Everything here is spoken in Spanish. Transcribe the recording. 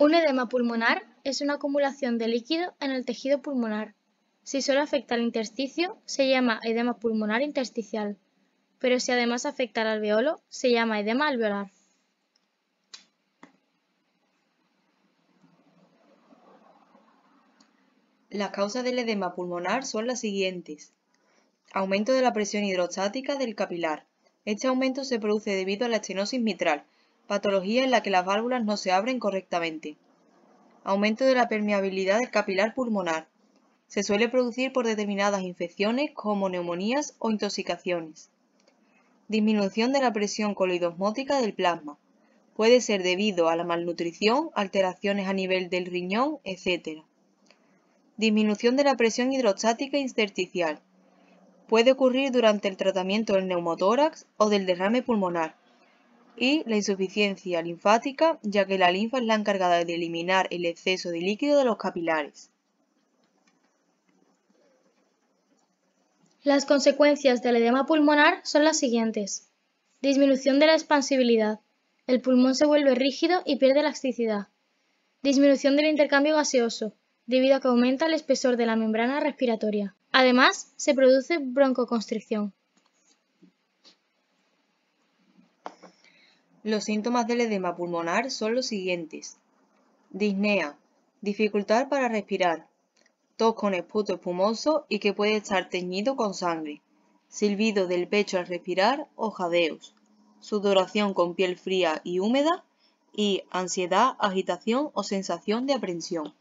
Un edema pulmonar es una acumulación de líquido en el tejido pulmonar. Si solo afecta al intersticio, se llama edema pulmonar intersticial, pero si además afecta al alveolo, se llama edema alveolar. Las causas del edema pulmonar son las siguientes. Aumento de la presión hidrostática del capilar. Este aumento se produce debido a la estenosis mitral, patología en la que las válvulas no se abren correctamente. Aumento de la permeabilidad del capilar pulmonar. Se suele producir por determinadas infecciones como neumonías o intoxicaciones. Disminución de la presión coloidosmótica del plasma. Puede ser debido a la malnutrición, alteraciones a nivel del riñón, etc. Disminución de la presión hidrostática intersticial. Puede ocurrir durante el tratamiento del neumotórax o del derrame pulmonar y la insuficiencia linfática, ya que la linfa es la encargada de eliminar el exceso de líquido de los capilares. Las consecuencias del edema pulmonar son las siguientes. Disminución de la expansibilidad. El pulmón se vuelve rígido y pierde elasticidad. Disminución del intercambio gaseoso, debido a que aumenta el espesor de la membrana respiratoria. Además, se produce broncoconstricción. Los síntomas del edema pulmonar son los siguientes. Disnea, dificultad para respirar, tos con esputo espumoso y que puede estar teñido con sangre, silbido del pecho al respirar o jadeos, sudoración con piel fría y húmeda y ansiedad, agitación o sensación de aprensión.